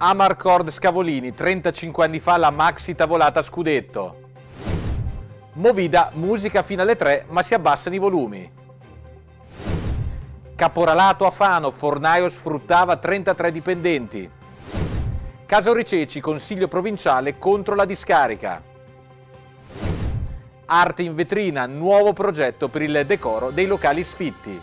Amarcord Scavolini, 35 anni fa la maxi tavolata scudetto. Movida, musica fino alle 3 ma si abbassano i volumi. Caporalato a Fano, Fornaio sfruttava 33 dipendenti. Caso Riceci, consiglio provinciale contro la discarica. Arte in vetrina, nuovo progetto per il decoro dei locali sfitti.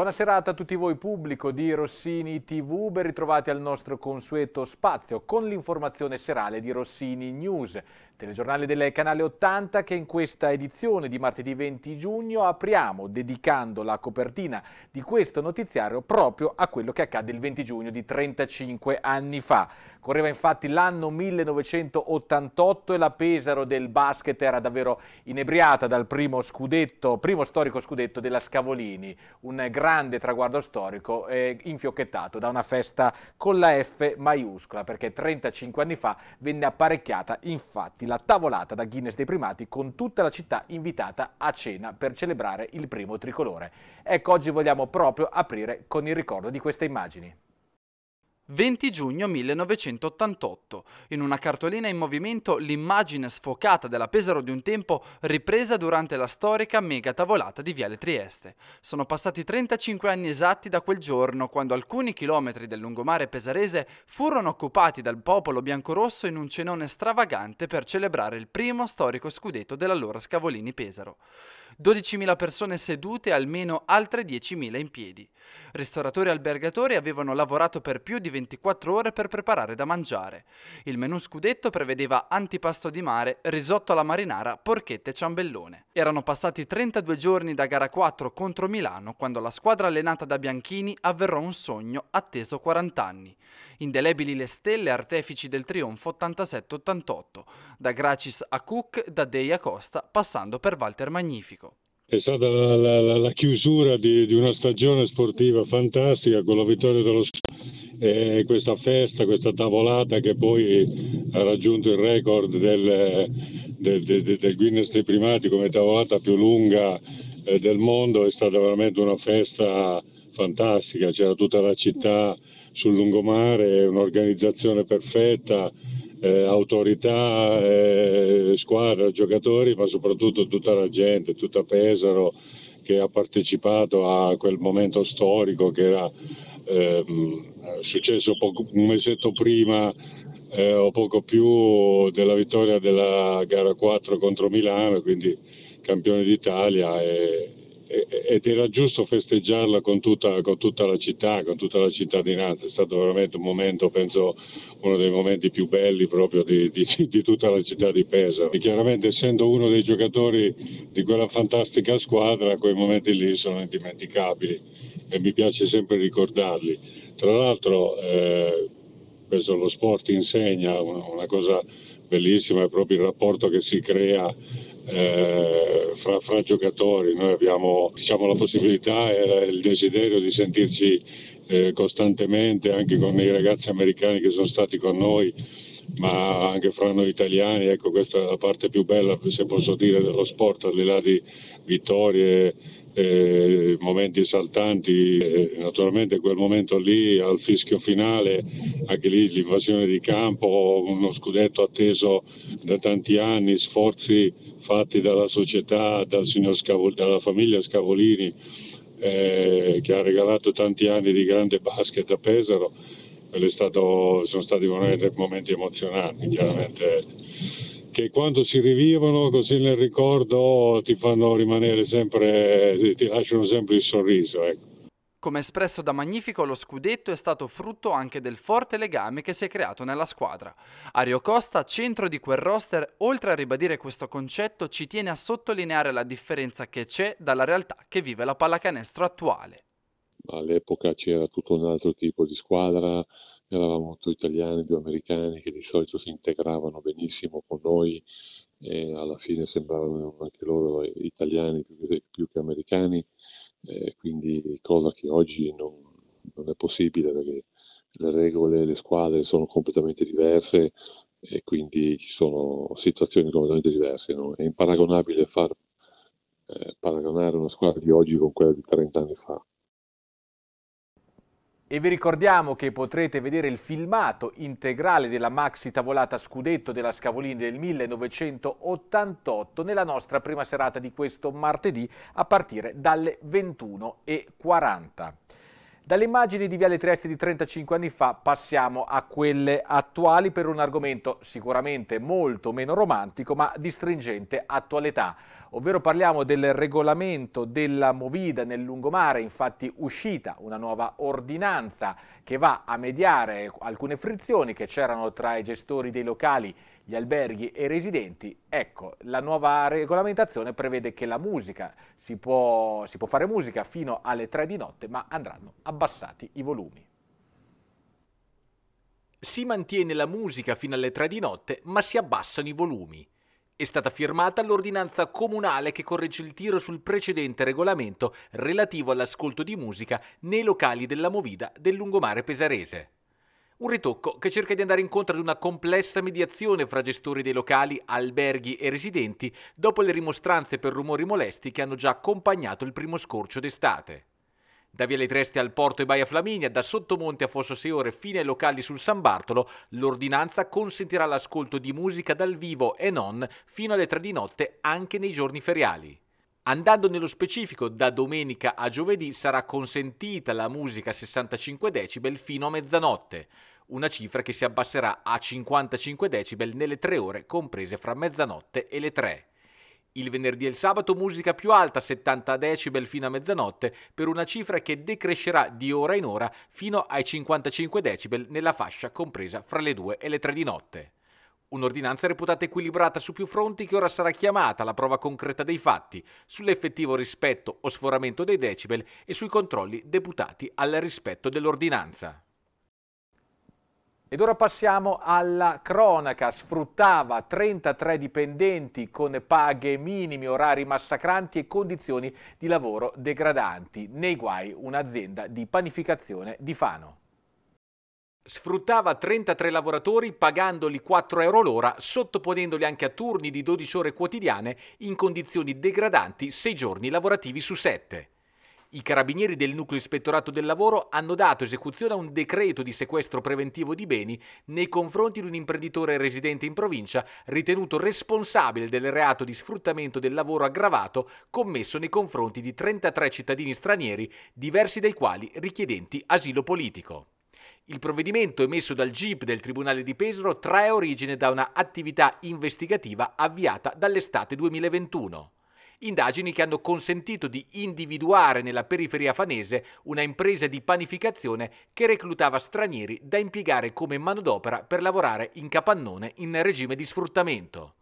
Buona serata a tutti voi pubblico di Rossini TV, ben ritrovati al nostro consueto spazio con l'informazione serale di Rossini News telegiornale del canale 80 che in questa edizione di martedì 20 giugno apriamo dedicando la copertina di questo notiziario proprio a quello che accade il 20 giugno di 35 anni fa. Correva infatti l'anno 1988 e la Pesaro del basket era davvero inebriata dal primo scudetto, primo storico scudetto della Scavolini, un grande traguardo storico eh, infiocchettato da una festa con la F maiuscola perché 35 anni fa venne apparecchiata infatti la tavolata da Guinness dei primati con tutta la città invitata a cena per celebrare il primo tricolore. Ecco, oggi vogliamo proprio aprire con il ricordo di queste immagini. 20 giugno 1988. In una cartolina in movimento l'immagine sfocata della Pesaro di un tempo ripresa durante la storica mega tavolata di Viale Trieste. Sono passati 35 anni esatti da quel giorno quando alcuni chilometri del lungomare pesarese furono occupati dal popolo biancorosso in un cenone stravagante per celebrare il primo storico scudetto dell'allora Scavolini Pesaro. 12.000 persone sedute e almeno altre 10.000 in piedi. Ristoratori e albergatori avevano lavorato per più di 24 ore per preparare da mangiare. Il menù scudetto prevedeva antipasto di mare, risotto alla marinara, porchette e ciambellone. Erano passati 32 giorni da gara 4 contro Milano quando la squadra allenata da Bianchini avverrò un sogno atteso 40 anni. Indelebili le stelle artefici del trionfo 87-88, da Gracis a Cook, da Dei a Costa, passando per Walter Magnifico. È stata la, la, la chiusura di, di, una stagione sportiva fantastica con la vittoria dello eh, questa festa, questa tavolata che poi ha raggiunto il record del, del, del, del Guinness dei primati come tavolata più lunga eh, del mondo, è stata veramente una festa fantastica, c'era tutta la città sul lungomare, un'organizzazione perfetta, eh, autorità, eh, squadra, giocatori, ma soprattutto tutta la gente, tutta Pesaro che ha partecipato a quel momento storico che era ehm, successo poco, un mesetto prima eh, o poco più della vittoria della gara 4 contro Milano, quindi campione d'Italia e, ed era giusto festeggiarla con tutta, con tutta, la città, con tutta la cittadinanza, è stato veramente un momento, penso, uno dei momenti più belli proprio di, di, di tutta la città di Pesaro. E chiaramente essendo uno dei giocatori di quella fantastica squadra, quei momenti lì sono indimenticabili e mi piace sempre ricordarli. Tra l'altro, eh, penso lo sport insegna una, una cosa bellissima, è proprio il rapporto che si crea eh, fra, fra, giocatori, noi abbiamo diciamo, la possibilità e il desiderio di sentirci eh, costantemente anche con i ragazzi americani che sono stati con noi ma anche fra noi italiani, ecco questa è la parte più bella se posso dire dello sport, al di là di vittorie, eh, momenti saltanti eh, naturalmente quel momento lì al fischio finale, anche lì l'invasione di campo, uno scudetto atteso da tanti anni, sforzi fatti dalla società, dal Scavol, dalla famiglia Scavolini eh, che ha regalato tanti anni di grande basket a Pesaro, stato, sono stati veramente momenti emozionanti chiaramente, che quando si rivivono così nel ricordo ti fanno rimanere sempre, ti lasciano sempre il sorriso. Ecco. Come espresso da Magnifico, lo scudetto è stato frutto anche del forte legame che si è creato nella squadra. Ario Costa, centro di quel roster, oltre a ribadire questo concetto, ci tiene a sottolineare la differenza che c'è dalla realtà che vive la pallacanestro attuale. All'epoca c'era tutto un altro tipo di squadra, eravamo due italiani, due americani che di solito si integravano benissimo con noi e alla fine sembravano anche loro italiani più che americani eh, quindi cosa che oggi non, non, è possibile perché le regole, le squadre sono completamente diverse e quindi ci sono situazioni completamente diverse. No? È imparagonabile far eh, paragonare una squadra di oggi con quella di 30 anni fa. E vi ricordiamo che potrete vedere il filmato integrale della maxi tavolata scudetto della Scavolini del 1988 nella nostra prima serata di questo martedì a partire dalle 21.40. Dalle immagini di Viale Trieste di 35 anni fa passiamo a quelle attuali per un argomento sicuramente molto meno romantico ma di stringente attualità, ovvero parliamo del regolamento della Movida nel lungomare, infatti uscita una nuova ordinanza che va a mediare alcune frizioni che c'erano tra i gestori dei locali gli alberghi e i residenti, ecco, la nuova regolamentazione prevede che la musica, si può, si può fare musica fino alle 3 di notte, ma andranno abbassati i volumi. Si mantiene la musica fino alle 3 di notte, ma si abbassano i volumi. È stata firmata l'ordinanza comunale che corregge il tiro sul precedente regolamento relativo all'ascolto di musica nei locali della Movida del lungomare pesarese. Un ritocco che cerca di andare incontro ad una complessa mediazione fra gestori dei locali, alberghi e residenti dopo le rimostranze per rumori molesti che hanno già accompagnato il primo scorcio d'estate. Da Viale Treste al Porto e Baia Flaminia, da Sottomonte a Fosso Seore fino ai locali sul San Bartolo, l'ordinanza consentirà l'ascolto di musica dal vivo e non fino alle 3 di notte anche nei giorni feriali. Andando nello specifico, da domenica a giovedì sarà consentita la musica a 65 decibel fino a mezzanotte, una cifra che si abbasserà a 55 decibel nelle tre ore comprese fra mezzanotte e le tre. Il venerdì e il sabato musica più alta, 70 decibel fino a mezzanotte, per una cifra che decrescerà di ora in ora fino ai 55 decibel nella fascia compresa fra le 2 e le 3 di notte. Un'ordinanza reputata equilibrata su più fronti che ora sarà chiamata alla prova concreta dei fatti, sull'effettivo rispetto o sforamento dei decibel e sui controlli deputati al rispetto dell'ordinanza. Ed ora passiamo alla cronaca. Sfruttava 33 dipendenti con paghe minimi, orari massacranti e condizioni di lavoro degradanti. Nei guai un'azienda di panificazione di Fano. Sfruttava 33 lavoratori pagandoli 4 euro l'ora, sottoponendoli anche a turni di 12 ore quotidiane in condizioni degradanti 6 giorni lavorativi su 7. I carabinieri del nucleo ispettorato del lavoro hanno dato esecuzione a un decreto di sequestro preventivo di beni nei confronti di un imprenditore residente in provincia ritenuto responsabile del reato di sfruttamento del lavoro aggravato commesso nei confronti di 33 cittadini stranieri, diversi dai quali richiedenti asilo politico. Il provvedimento emesso dal GIP del Tribunale di Pesaro trae origine da una attività investigativa avviata dall'estate 2021 indagini che hanno consentito di individuare nella periferia fanese una impresa di panificazione che reclutava stranieri da impiegare come manodopera per lavorare in capannone in regime di sfruttamento.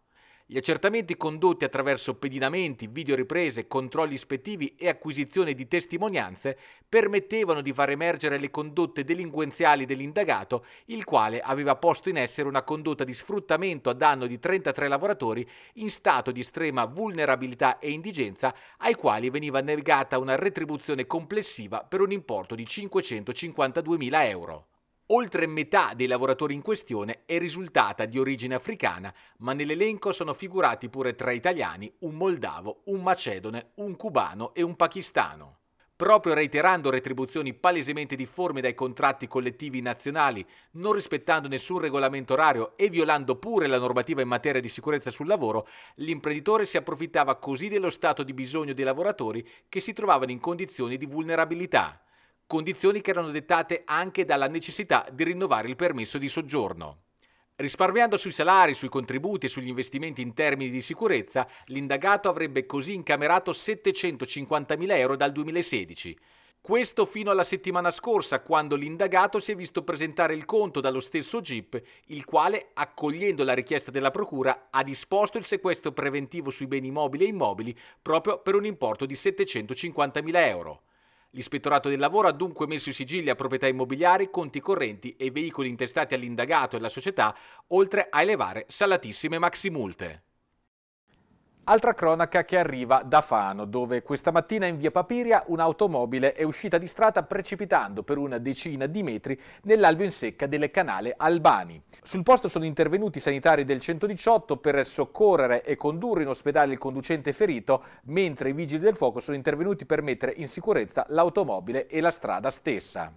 Gli accertamenti condotti attraverso pedinamenti, videoriprese, controlli ispettivi e acquisizione di testimonianze permettevano di far emergere le condotte delinquenziali dell'indagato, il quale aveva posto in essere una condotta di sfruttamento a danno di 33 lavoratori in stato di estrema vulnerabilità e indigenza, ai quali veniva negata una retribuzione complessiva per un importo di 552.000 euro. Oltre metà dei lavoratori in questione è risultata di origine africana, ma nell'elenco sono figurati pure tre italiani un moldavo, un macedone, un cubano e un pakistano. Proprio reiterando retribuzioni palesemente difformi dai contratti collettivi nazionali, non rispettando nessun regolamento orario e violando pure la normativa in materia di sicurezza sul lavoro, l'imprenditore si approfittava così dello stato di bisogno dei lavoratori che si trovavano in condizioni di vulnerabilità condizioni che erano dettate anche dalla necessità di rinnovare il permesso di soggiorno. Risparmiando sui salari, sui contributi e sugli investimenti in termini di sicurezza, l'indagato avrebbe così incamerato 750.000 euro dal 2016. Questo fino alla settimana scorsa, quando l'indagato si è visto presentare il conto dallo stesso GIP, il quale, accogliendo la richiesta della Procura, ha disposto il sequestro preventivo sui beni mobili e immobili proprio per un importo di 750.000 euro. L'ispettorato del lavoro ha dunque messo in sigillo proprietà immobiliari, conti correnti e veicoli intestati all'indagato e alla società, oltre a elevare salatissime maximulte. Altra cronaca che arriva da Fano, dove questa mattina in via Papiria un'automobile è uscita di strada precipitando per una decina di metri nell'alveo in secca delle canale Albani. Sul posto sono intervenuti i sanitari del 118 per soccorrere e condurre in ospedale il conducente ferito, mentre i vigili del fuoco sono intervenuti per mettere in sicurezza l'automobile e la strada stessa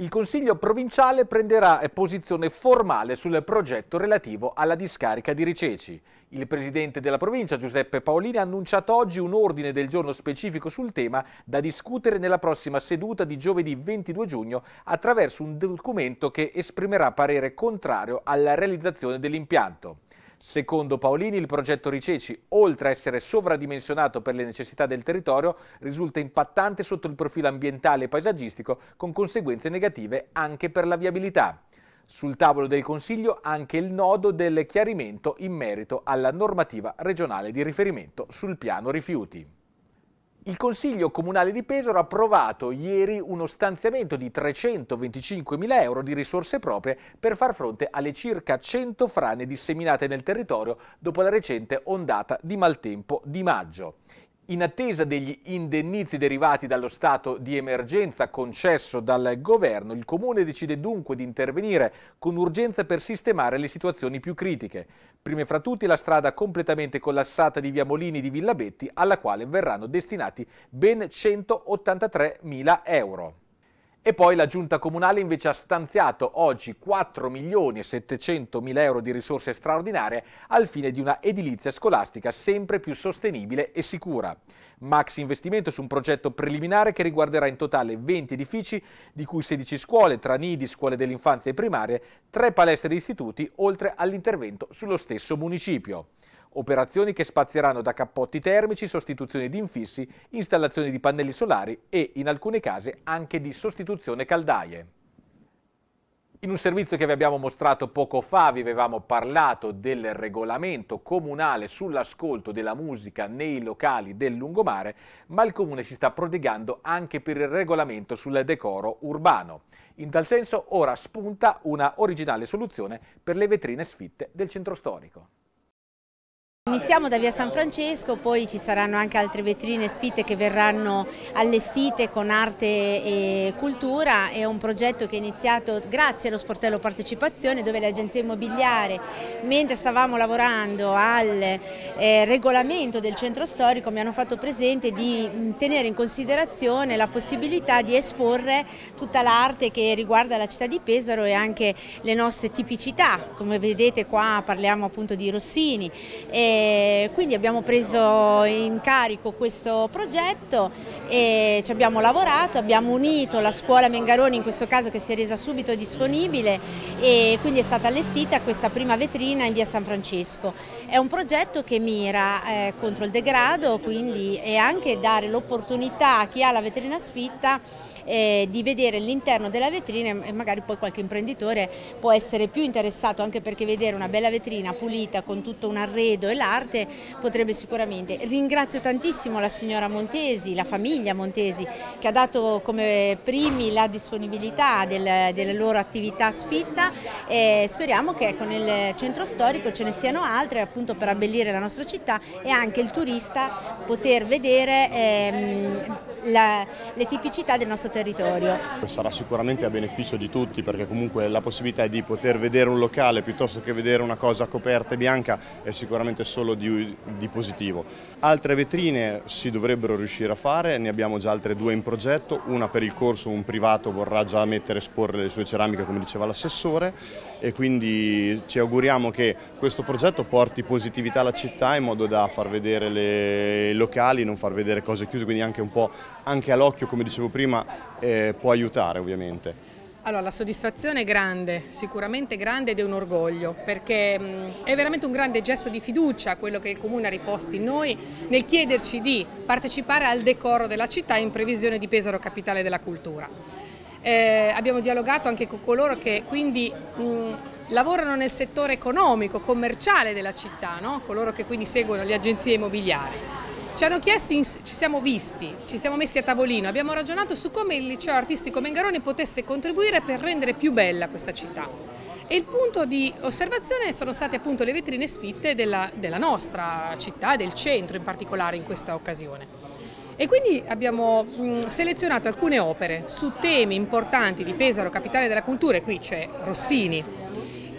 il Consiglio provinciale prenderà eh, posizione formale sul progetto relativo alla discarica di Riceci. Il presidente della provincia, Giuseppe Paolini, ha annunciato oggi un ordine del giorno specifico sul tema da discutere nella prossima seduta di giovedì 22 giugno attraverso un documento che esprimerà parere contrario alla realizzazione dell'impianto. Secondo Paolini, il progetto Riceci, oltre a essere sovradimensionato per le necessità del territorio, risulta impattante sotto il profilo ambientale e paesaggistico, con conseguenze negative anche per la viabilità. Sul tavolo del Consiglio anche il nodo del chiarimento in merito alla normativa regionale di riferimento sul piano rifiuti. Il Consiglio Comunale di Pesaro ha approvato ieri uno stanziamento di 325.000 euro di risorse proprie per far fronte alle circa 100 frane disseminate nel territorio dopo la recente ondata di maltempo di maggio in attesa degli indennizi derivati dallo stato di emergenza concesso dal governo, il comune decide dunque di intervenire con urgenza per sistemare le situazioni più critiche. Prime fra tutti la strada completamente collassata di Via Molini di Villabetti, alla quale verranno destinati ben 183 mila euro. E poi la giunta comunale invece ha stanziato oggi 4 milioni e 700 mila euro di risorse straordinarie al fine di una edilizia scolastica sempre più sostenibile e sicura. Max investimento su un progetto preliminare che riguarderà in totale 20 edifici, di cui 16 scuole, tra nidi, scuole dell'infanzia e primarie, 3 palestre di istituti, oltre all'intervento sullo stesso municipio operazioni che spazieranno da cappotti termici, sostituzione di infissi, installazione di pannelli solari e, in alcuni casi, anche di sostituzione caldaie. In un servizio che vi abbiamo mostrato poco fa vi avevamo parlato del regolamento comunale sull'ascolto della musica nei locali del lungomare, ma il comune si sta prodigando anche per il regolamento sul decoro urbano. In tal senso ora spunta una originale soluzione per le vetrine sfitte del centro storico. Iniziamo da via San Francesco, poi ci saranno anche altre vetrine sfitte che verranno allestite con arte e cultura. È un progetto che è iniziato grazie allo sportello partecipazione dove l'agenzia immobiliare, mentre stavamo lavorando al eh, regolamento del centro storico, mi hanno fatto presente di mm, tenere in considerazione la possibilità di esporre tutta l'arte che riguarda la città di Pesaro e anche le nostre tipicità. Come vedete qua parliamo appunto di Rossini. Eh, quindi abbiamo preso in carico questo progetto e ci abbiamo lavorato, abbiamo unito la scuola Mengaroni in questo caso che si è resa subito disponibile e quindi è stata allestita questa prima vetrina in via San Francesco. È un progetto che mira eh, contro il degrado quindi, e anche dare l'opportunità a chi ha la vetrina sfitta eh, di vedere l'interno della vetrina e magari poi qualche imprenditore può essere più interessato anche perché vedere una bella vetrina pulita con tutto un arredo e dell'arte potrebbe sicuramente. Ringrazio tantissimo la signora Montesi, la famiglia Montesi che ha dato come primi la disponibilità del, della loro attività sfitta e speriamo che ecco, nel centro storico ce ne siano altre appunto per abbellire la nostra città e anche il turista poter vedere ehm, la, le tipicità del nostro territorio. Sarà sicuramente a beneficio di tutti perché comunque la possibilità di poter vedere un locale piuttosto che vedere una cosa coperta e bianca è sicuramente solo di, di positivo. Altre vetrine si dovrebbero riuscire a fare, ne abbiamo già altre due in progetto, una per il corso, un privato vorrà già mettere e esporre le sue ceramiche come diceva l'assessore e quindi ci auguriamo che questo progetto porti positività alla città in modo da far vedere i locali, non far vedere cose chiuse, quindi anche un po' anche all'occhio, come dicevo prima, eh, può aiutare ovviamente. Allora, la soddisfazione è grande, sicuramente grande ed è un orgoglio, perché mh, è veramente un grande gesto di fiducia quello che il Comune ha riposto in noi nel chiederci di partecipare al decoro della città in previsione di Pesaro Capitale della Cultura. Eh, abbiamo dialogato anche con coloro che quindi mh, lavorano nel settore economico, commerciale della città, no? coloro che quindi seguono le agenzie immobiliari. Ci hanno chiesto, in, ci siamo visti, ci siamo messi a tavolino, abbiamo ragionato su come il liceo artistico Mengaroni potesse contribuire per rendere più bella questa città. E il punto di osservazione sono state appunto le vetrine sfitte della, della nostra città, del centro in particolare in questa occasione. E quindi abbiamo selezionato alcune opere su temi importanti di Pesaro, capitale della cultura, e qui c'è Rossini,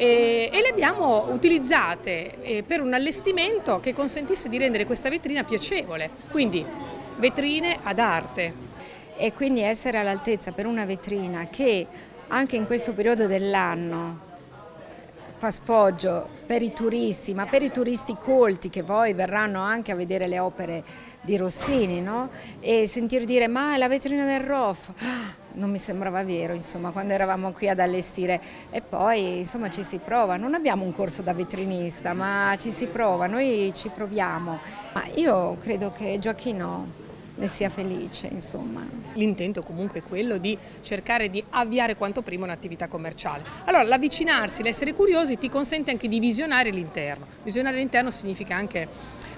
e, e le abbiamo utilizzate eh, per un allestimento che consentisse di rendere questa vetrina piacevole, quindi vetrine ad arte. E quindi essere all'altezza per una vetrina che anche in questo periodo dell'anno fa sfoggio per i turisti, ma per i turisti colti che poi verranno anche a vedere le opere di Rossini, no? E sentir dire ma è la vetrina del Roff, ah, non mi sembrava vero insomma, quando eravamo qui ad allestire e poi insomma, ci si prova, non abbiamo un corso da vetrinista ma ci si prova, noi ci proviamo. Ma io credo che Gioacchino ne sia felice insomma. L'intento comunque è quello di cercare di avviare quanto prima un'attività commerciale. Allora l'avvicinarsi, l'essere curiosi ti consente anche di visionare l'interno. Visionare l'interno significa anche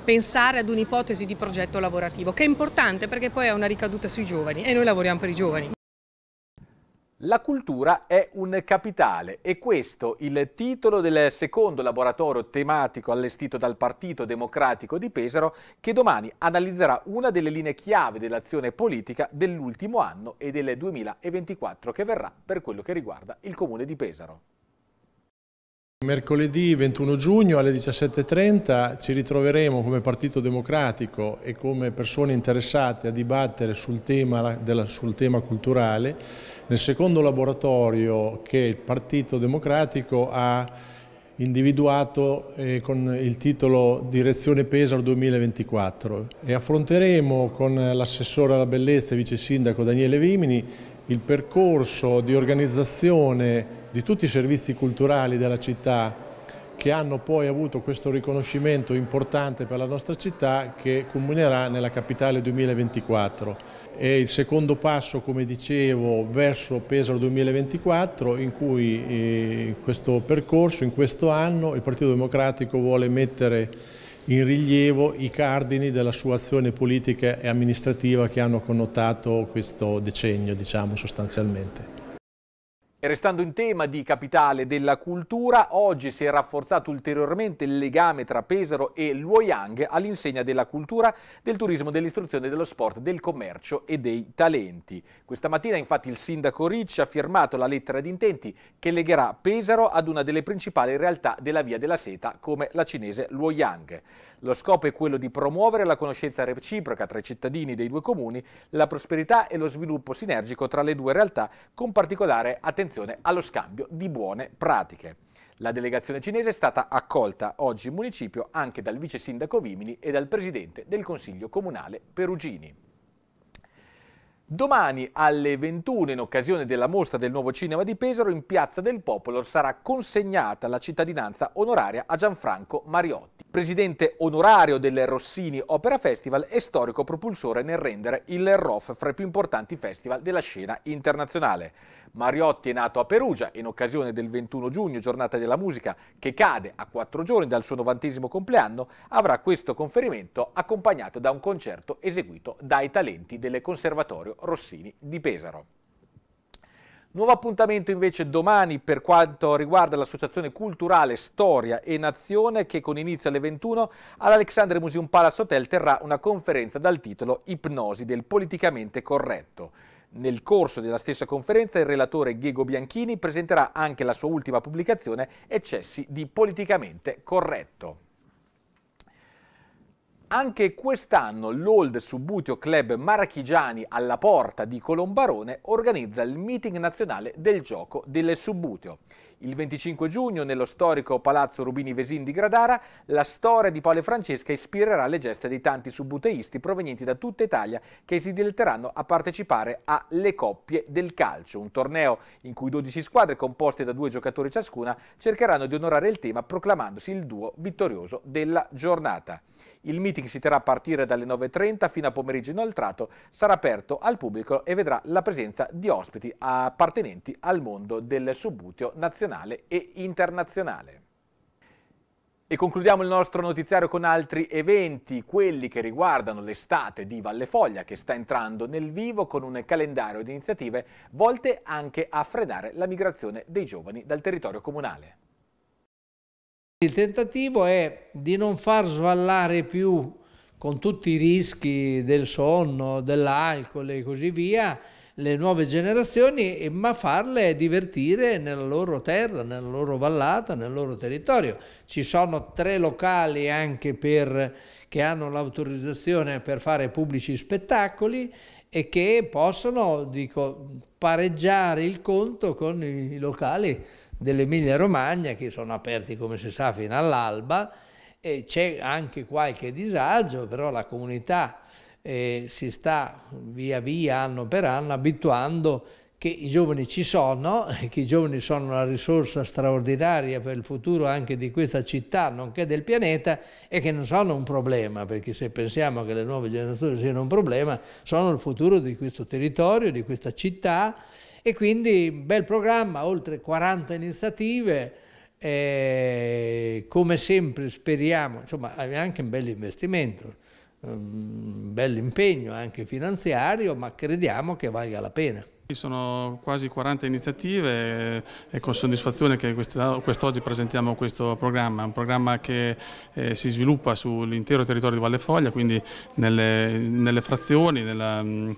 pensare ad un'ipotesi di progetto lavorativo che è importante perché poi ha una ricaduta sui giovani e noi lavoriamo per i giovani. La cultura è un capitale e questo il titolo del secondo laboratorio tematico allestito dal Partito Democratico di Pesaro che domani analizzerà una delle linee chiave dell'azione politica dell'ultimo anno e del 2024 che verrà per quello che riguarda il Comune di Pesaro. Mercoledì 21 giugno alle 17.30 ci ritroveremo come Partito Democratico e come persone interessate a dibattere sul tema, sul tema culturale nel secondo laboratorio che il Partito Democratico ha individuato eh, con il titolo Direzione Pesaro 2024 e affronteremo con l'assessore alla bellezza e vice sindaco Daniele Vimini il percorso di organizzazione di tutti i servizi culturali della città che hanno poi avuto questo riconoscimento importante per la nostra città che culminerà nella capitale 2024 è il secondo passo, come dicevo, verso Pesaro 2024 in cui eh, in questo percorso, in questo anno, il Partito Democratico vuole mettere in rilievo i cardini della sua azione politica e amministrativa che hanno connotato questo decennio, diciamo sostanzialmente restando in tema di capitale della cultura, oggi si è rafforzato ulteriormente il legame tra Pesaro e Luoyang all'insegna della cultura, del turismo, dell'istruzione, dello sport, del commercio e dei talenti. Questa mattina infatti il sindaco Ricci ha firmato la lettera di intenti che legherà Pesaro ad una delle principali realtà della Via della Seta come la cinese Luoyang. Lo scopo è quello di promuovere la conoscenza reciproca tra i cittadini dei due comuni, la prosperità e lo sviluppo sinergico tra le due realtà con particolare attenzione attenzione allo scambio di buone pratiche. La delegazione cinese è stata accolta oggi in municipio anche dal vice sindaco Vimini e dal presidente del Consiglio Comunale Perugini. Domani alle 21, in occasione della mostra del nuovo cinema di Pesaro, in Piazza del Popolo sarà consegnata la cittadinanza onoraria a Gianfranco Mariotti, presidente onorario del Rossini Opera Festival e storico propulsore nel rendere il ROF fra i più importanti festival della scena internazionale. Mariotti è nato a Perugia in occasione del 21 giugno, giornata della musica, che cade a quattro giorni dal suo novantesimo compleanno, avrà questo conferimento accompagnato da un concerto eseguito dai talenti del Conservatorio Rossini di Pesaro. Nuovo appuntamento invece domani per quanto riguarda l'associazione culturale Storia e Nazione che con inizio alle 21 all'Alexandre Museum Palace Hotel terrà una conferenza dal titolo Ipnosi del politicamente corretto. Nel corso della stessa conferenza il relatore Diego Bianchini presenterà anche la sua ultima pubblicazione Eccessi di politicamente corretto. Anche quest'anno l'Old Subutio Club Marachigiani alla porta di Colombarone organizza il meeting nazionale del gioco del Subutio. Il 25 giugno, nello storico Palazzo Rubini Vesin di Gradara, la storia di Paolo e Francesca ispirerà le geste dei tanti subbuteisti provenienti da tutta Italia che si diletteranno a partecipare a Le Coppie del Calcio, un torneo in cui 12 squadre composte da due giocatori ciascuna cercheranno di onorare il tema proclamandosi il duo vittorioso della giornata. Il meeting si terrà a partire dalle 9.30 fino a pomeriggio inoltrato, sarà aperto al pubblico e vedrà la presenza di ospiti appartenenti al mondo del subbuteo nazionale e internazionale. E concludiamo il nostro notiziario con altri eventi, quelli che riguardano l'estate di Valle Foglia che sta entrando nel vivo con un calendario di iniziative volte anche a frenare la migrazione dei giovani dal territorio comunale. Il tentativo è di non far svallare più con tutti i rischi del sonno, dell'alcol e così via, le nuove generazioni, ma farle divertire nella loro terra, nella loro vallata, nel loro territorio. Ci sono tre locali anche per, che hanno l'autorizzazione per fare pubblici spettacoli e che possono dico, pareggiare il conto con i locali dell'Emilia Romagna che sono aperti come si sa fino all'alba e c'è anche qualche disagio, però la comunità eh, si sta via via, anno per anno, abituando che i giovani ci sono, che i giovani sono una risorsa straordinaria per il futuro anche di questa città, nonché del pianeta, e che non sono un problema, perché se pensiamo che le nuove generazioni siano un problema, sono il futuro di questo territorio, di questa città e quindi bel programma, oltre 40 iniziative, eh, come sempre speriamo, insomma è anche un bel investimento, un bel impegno anche finanziario, ma crediamo che valga la pena. Qui sono quasi 40 iniziative e con soddisfazione che quest'oggi presentiamo questo programma, un programma che eh, si sviluppa sull'intero territorio di Valle Foglia, quindi nelle, nelle frazioni, nella, mm,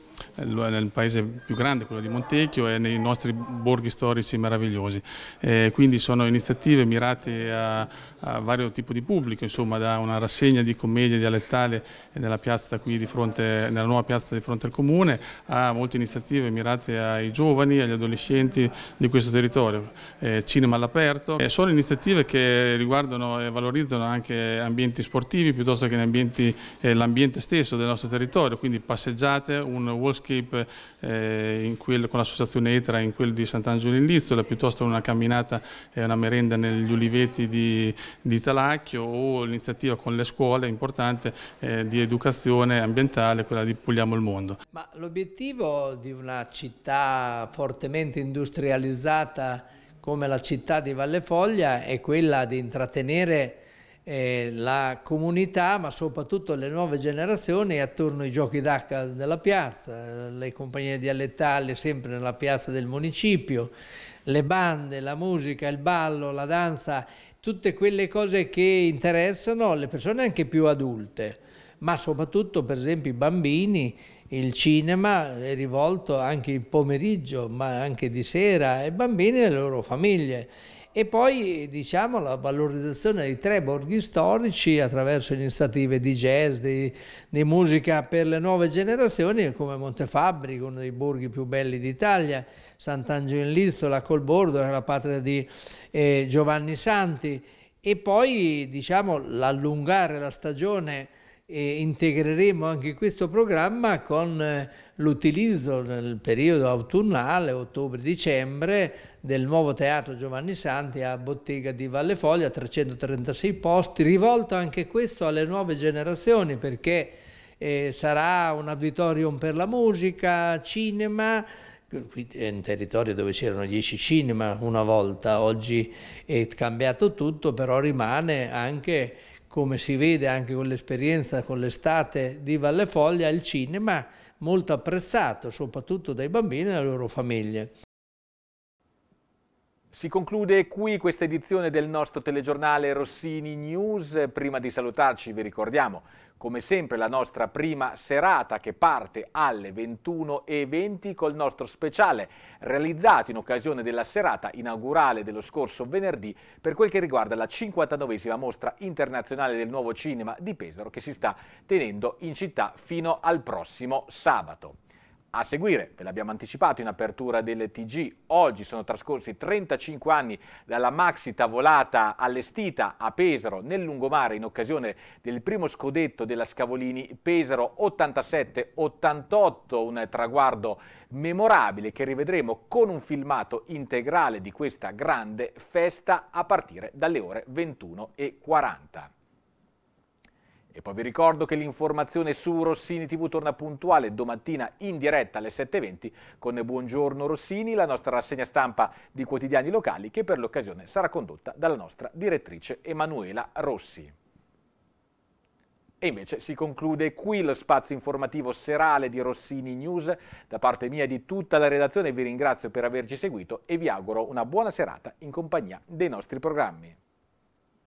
nel paese più grande, quello di Montecchio e nei nostri borghi storici meravigliosi. E quindi sono iniziative mirate a, a, vario tipo di pubblico, insomma da una rassegna di commedie dialettale nella, piazza qui di fronte, nella nuova piazza di fronte al comune a molte iniziative mirate a ai giovani, agli adolescenti di questo territorio, eh, cinema all'aperto. Eh, sono iniziative che riguardano e valorizzano anche ambienti sportivi piuttosto che eh, l'ambiente stesso del nostro territorio, quindi passeggiate, un wallscape eh, quel, con l'associazione ETRA in quel di Sant'Angelo in Lizzola, piuttosto una camminata e una merenda negli uliveti di, di Talacchio o l'iniziativa con le scuole importante eh, di educazione ambientale, quella di Puliamo il Mondo. Ma l'obiettivo di una città città fortemente industrializzata come la città di Valle Foglia è quella di intrattenere eh, la comunità ma soprattutto le nuove generazioni attorno ai giochi d'acqua della piazza, le compagnie di allettale sempre nella piazza del municipio, le bande, la musica, il ballo, la danza, tutte quelle cose che interessano le persone anche più adulte ma soprattutto per esempio i bambini il cinema è rivolto anche il pomeriggio, ma anche di sera, ai bambini e alle loro famiglie. E poi diciamo la valorizzazione dei tre borghi storici attraverso iniziative di jazz, di, di musica per le nuove generazioni, come Montefabrico, uno dei borghi più belli d'Italia, Sant'Angelo in Lizzo, la Colbordo, era la patria di eh, Giovanni Santi. E poi diciamo l'allungare la stagione e integreremo anche questo programma con eh, l'utilizzo nel periodo autunnale, ottobre-dicembre, del nuovo teatro Giovanni Santi a Bottega di Valle Foglia, 336 posti, rivolto anche questo alle nuove generazioni perché eh, sarà un auditorium per la musica, cinema, qui è un territorio dove c'erano 10 cinema una volta, oggi è cambiato tutto, però rimane anche come si vede anche con l'esperienza con l'estate di Valle Foglia, il cinema molto apprezzato soprattutto dai bambini e dalle loro famiglie. Si conclude qui questa edizione del nostro telegiornale Rossini News. Prima di salutarci vi ricordiamo come sempre la nostra prima serata che parte alle 21.20 col nostro speciale realizzato in occasione della serata inaugurale dello scorso venerdì per quel che riguarda la 59esima mostra internazionale del nuovo cinema di Pesaro che si sta tenendo in città fino al prossimo sabato. A seguire, ve l'abbiamo anticipato in apertura del TG, oggi sono trascorsi 35 anni dalla maxi tavolata allestita a Pesaro nel lungomare in occasione del primo scudetto della Scavolini Pesaro 87-88, un traguardo memorabile che rivedremo con un filmato integrale di questa grande festa a partire dalle ore 21.40. E poi vi ricordo che l'informazione su Rossini TV torna puntuale domattina in diretta alle 7.20 con Buongiorno Rossini, la nostra rassegna stampa di quotidiani locali che per l'occasione sarà condotta dalla nostra direttrice Emanuela Rossi. E invece si conclude qui lo spazio informativo serale di Rossini News. Da parte mia e di tutta la redazione vi ringrazio per averci seguito e vi auguro una buona serata in compagnia dei nostri programmi.